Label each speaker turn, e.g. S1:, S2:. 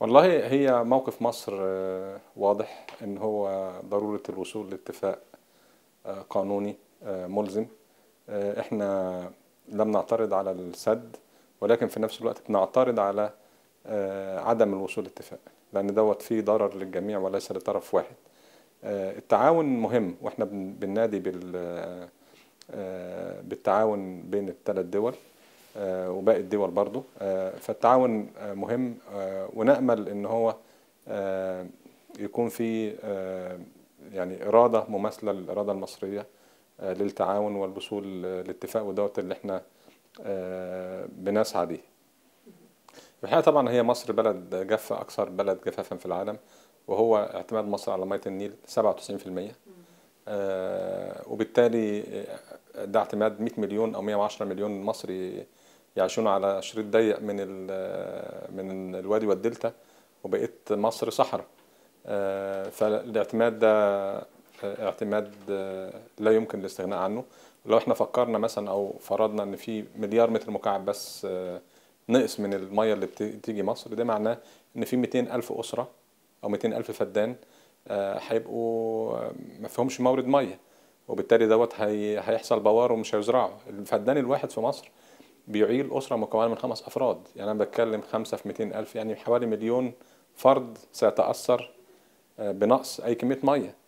S1: والله هي موقف مصر آه، واضح ان هو ضروره الوصول لاتفاق آه، قانوني آه، ملزم احنا لم نعترض على السد ولكن في نفس الوقت بنعترض على عدم الوصول لاتفاق لان دوت فيه ضرر للجميع وليس لطرف واحد التعاون مهم واحنا بننادي بالتعاون بين الثلاث دول آه، وباقي الدول برضو آه، فالتعاون آه، مهم ونأمل ان هو يكون في يعني إرادة مماثلة للإرادة المصرية للتعاون والوصول لاتفاق ودوت اللي احنا بنسعى بيه الحقيقة طبعا هي مصر بلد جافة أكثر بلد جفافا في العالم وهو اعتماد مصر على مية النيل 97% وبالتالي ده اعتماد 100 مليون او 110 مليون مصري يعيشون على شريط ضيق من من الوادي والدلتا وبقيت مصر صحراء آه، فالاعتماد ده اعتماد آه، لا يمكن الاستغناء عنه لو احنا فكرنا مثلا او فرضنا ان في مليار متر مكعب بس آه، نقص من الميه اللي بتيجي مصر ده معناه ان في 200 الف اسره او 200 الف فدان هيبقوا ما فيهمش مورد ميه وبالتالي دوت هي... هيحصل بوار ومش هيزرعوا الفدان الواحد في مصر بيعيل اسره مكونه من خمس افراد يعني انا بتكلم خمسه في 200 الف يعني حوالي مليون فرد سيتاثر آه، بنقص اي كميه ميه